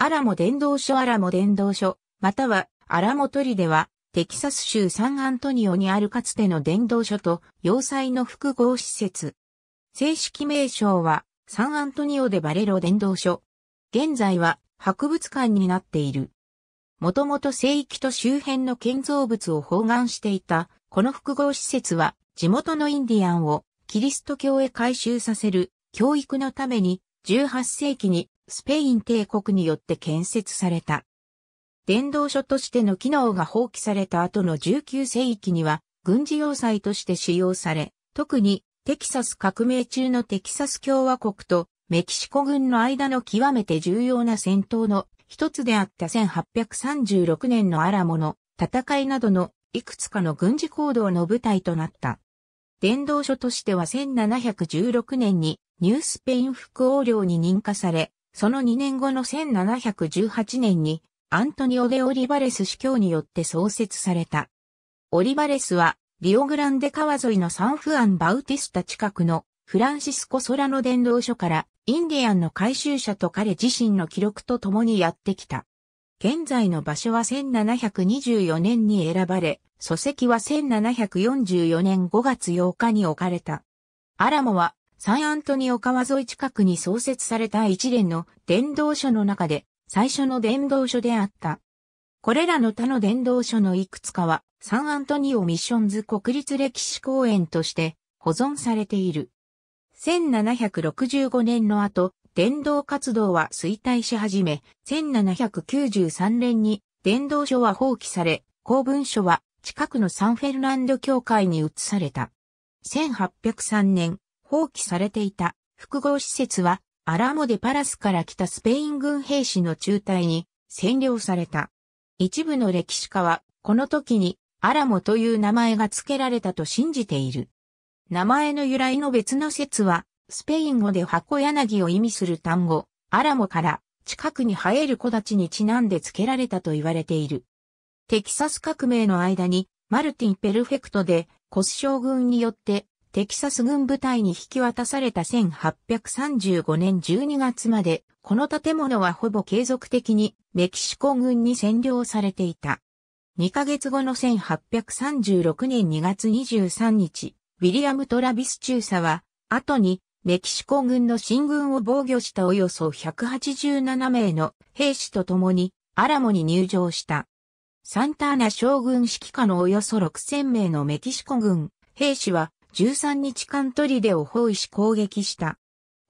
アラモ伝道所アラモ伝道所、またはアラモトリでは、テキサス州サンアントニオにあるかつての伝道所と要塞の複合施設。正式名称は、サンアントニオでバレロ伝道所。現在は博物館になっている。もともと聖域と周辺の建造物を包含していた、この複合施設は、地元のインディアンをキリスト教へ改修させる教育のために18世紀にスペイン帝国によって建設された。伝道所としての機能が放棄された後の19世紀には軍事要塞として使用され、特にテキサス革命中のテキサス共和国とメキシコ軍の間の極めて重要な戦闘の一つであった1836年のアラモの戦いなどのいくつかの軍事行動の舞台となった。伝道所としては1716年にニュースペイン副王領に認可され、その2年後の1718年にアントニオ・デ・オリバレス司教によって創設された。オリバレスは、リオグランデ川沿いのサンフアン・バウティスタ近くのフランシスコ・ソラの伝道所からインディアンの回収者と彼自身の記録と共にやってきた。現在の場所は1724年に選ばれ、礎石は1744年5月8日に置かれた。アラモはサンアントニオ川沿い近くに創設された一連の伝道書の中で最初の伝道書であった。これらの他の伝道書のいくつかはサンアントニオミッションズ国立歴史公園として保存されている。1765年の後、伝道活動は衰退し始め、1793年に伝道書は放棄され、公文書は近くのサンフェルナンド教会に移された。1803年、放棄されていた複合施設はアラモデパラスから来たスペイン軍兵士の中隊に占領された。一部の歴史家はこの時にアラモという名前が付けられたと信じている。名前の由来の別の説はスペイン語で箱柳を意味する単語アラモから近くに生える木立にちなんで付けられたと言われている。テキサス革命の間にマルティン・ペルフェクトでコス将軍によってテキサス軍部隊に引き渡された1835年12月まで、この建物はほぼ継続的にメキシコ軍に占領されていた。2ヶ月後の1836年2月23日、ウィリアム・トラビス中佐は、後にメキシコ軍の進軍を防御したおよそ187名の兵士と共にアラモに入場した。サンターナ将軍指揮下のおよそ6000名のメキシコ軍兵士は13日間砦を包囲し攻撃した。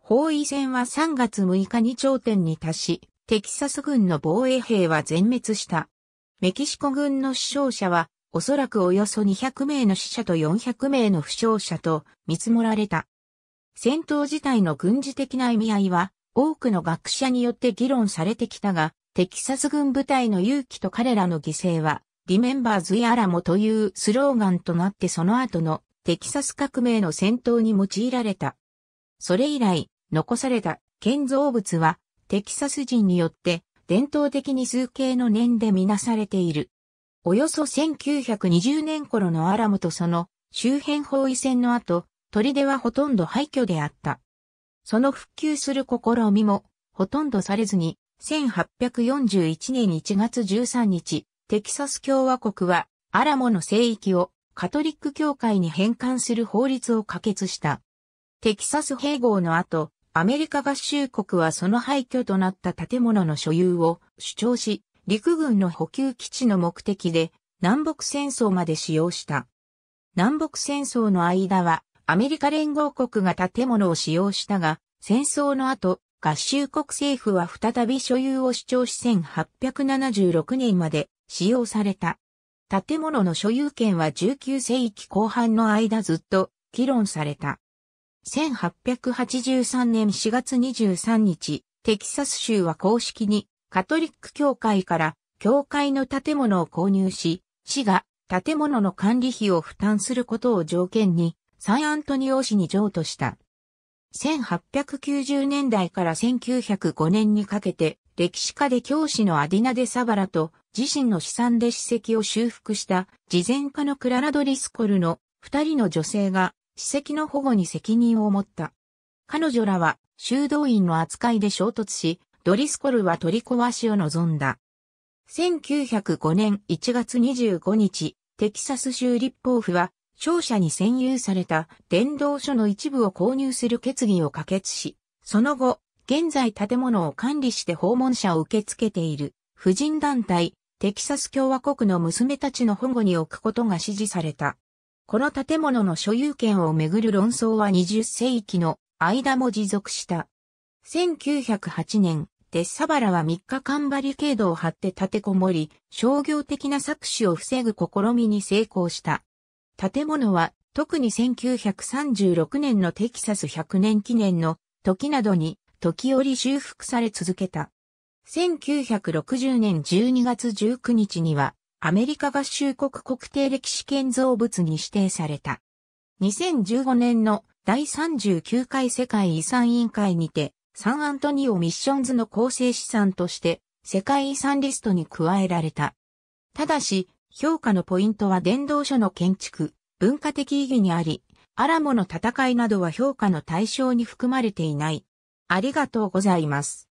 包囲戦は3月6日に頂点に達し、テキサス軍の防衛兵は全滅した。メキシコ軍の死傷者は、おそらくおよそ200名の死者と400名の負傷者と見積もられた。戦闘自体の軍事的な意味合いは、多くの学者によって議論されてきたが、テキサス軍部隊の勇気と彼らの犠牲は、リメンバーズやらもというスローガンとなってその後のテキサス革命の戦闘に用いられた。それ以来、残された建造物は、テキサス人によって伝統的に数形の年でみなされている。およそ1920年頃のアラムとその周辺包囲戦の後、砦はほとんど廃墟であった。その復旧する試みもほとんどされずに、1841年1月13日、テキサス共和国はアラモの聖域をカトリック教会に返還する法律を可決した。テキサス併合の後、アメリカ合衆国はその廃墟となった建物の所有を主張し、陸軍の補給基地の目的で南北戦争まで使用した。南北戦争の間はアメリカ連合国が建物を使用したが、戦争の後、合衆国政府は再び所有を主張し1876年まで使用された。建物の所有権は19世紀後半の間ずっと議論された。1883年4月23日、テキサス州は公式にカトリック教会から教会の建物を購入し、市が建物の管理費を負担することを条件にサンアントニオ市に譲渡した。1890年代から1905年にかけて歴史家で教師のアディナデ・サバラと自身の資産で史跡を修復した慈善家のクララ・ドリスコルの二人の女性が史跡の保護に責任を持った。彼女らは修道院の扱いで衝突し、ドリスコルは取り壊しを望んだ。1905年1月25日、テキサス州立法府は、商社に占有された伝道書の一部を購入する決議を可決し、その後、現在建物を管理して訪問者を受け付けている、婦人団体、テキサス共和国の娘たちの保護に置くことが指示された。この建物の所有権をめぐる論争は20世紀の間も持続した。1908年、デッサバラは3日間バリケードを張って立てこもり、商業的な搾取を防ぐ試みに成功した。建物は特に1936年のテキサス100年記念の時などに時折修復され続けた。1960年12月19日には、アメリカ合衆国国定歴史建造物に指定された。2015年の第39回世界遺産委員会にて、サンアントニオミッションズの構成資産として世界遺産リストに加えられた。ただし、評価のポイントは伝道書の建築、文化的意義にあり、アラモの戦いなどは評価の対象に含まれていない。ありがとうございます。